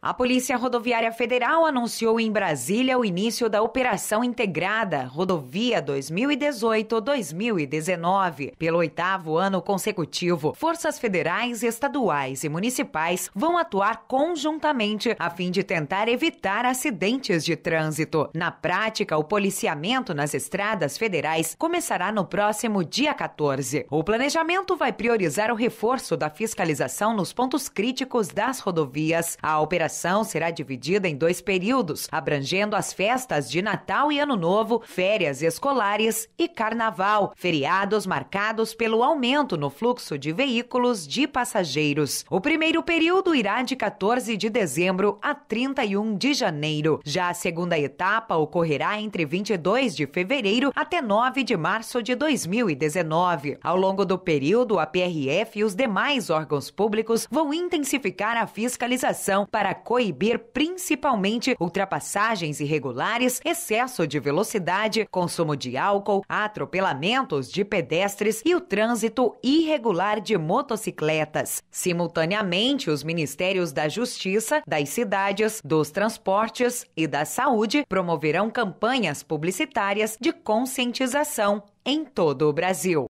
A Polícia Rodoviária Federal anunciou em Brasília o início da Operação Integrada Rodovia 2018-2019. Pelo oitavo ano consecutivo, forças federais, estaduais e municipais vão atuar conjuntamente a fim de tentar evitar acidentes de trânsito. Na prática, o policiamento nas estradas federais começará no próximo dia 14. O planejamento vai priorizar o reforço da fiscalização nos pontos críticos das rodovias. A operação comemoração será dividida em dois períodos, abrangendo as festas de Natal e Ano Novo, férias escolares e Carnaval, feriados marcados pelo aumento no fluxo de veículos de passageiros. O primeiro período irá de 14 de dezembro a 31 de janeiro. Já a segunda etapa ocorrerá entre 22 de fevereiro até 9 de março de 2019. Ao longo do período, a PRF e os demais órgãos públicos vão intensificar a fiscalização para coibir principalmente ultrapassagens irregulares, excesso de velocidade, consumo de álcool, atropelamentos de pedestres e o trânsito irregular de motocicletas. Simultaneamente, os ministérios da Justiça, das cidades, dos transportes e da saúde promoverão campanhas publicitárias de conscientização em todo o Brasil.